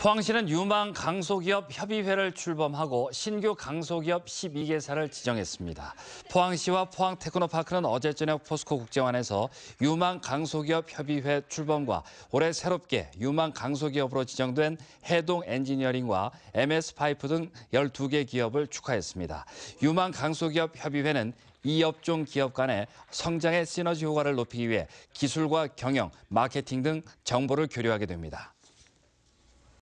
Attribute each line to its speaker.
Speaker 1: 포항시는 유망 강소기업 협의회를 출범하고 신규 강소기업 12개사를 지정했습니다. 포항시와 포항테크노파크는 어제 저녁 포스코 국제관에서 유망 강소기업 협의회 출범과 올해 새롭게 유망 강소기업으로 지정된 해동 엔지니어링과 MS 파이프 등 12개 기업을 축하했습니다. 유망 강소기업 협의회는 이 업종 기업 간의 성장의 시너지 효과를 높이기 위해 기술과 경영, 마케팅 등 정보를 교류하게 됩니다.